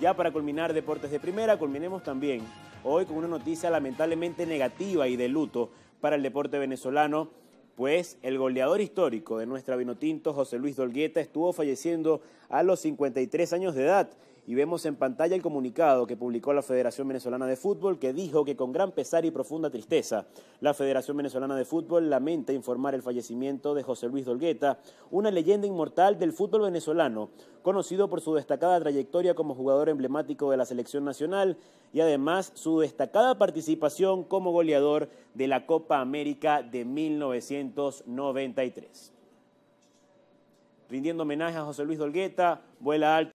Ya para culminar Deportes de Primera, culminemos también hoy con una noticia lamentablemente negativa y de luto para el deporte venezolano, pues el goleador histórico de nuestra Vinotinto, José Luis Dolgueta, estuvo falleciendo a los 53 años de edad. Y vemos en pantalla el comunicado que publicó la Federación Venezolana de Fútbol que dijo que con gran pesar y profunda tristeza, la Federación Venezolana de Fútbol lamenta informar el fallecimiento de José Luis Dolgueta, una leyenda inmortal del fútbol venezolano, conocido por su destacada trayectoria como jugador emblemático de la selección nacional y además su destacada participación como goleador de la Copa América de 1993. Rindiendo homenaje a José Luis Dolgueta, vuela alto.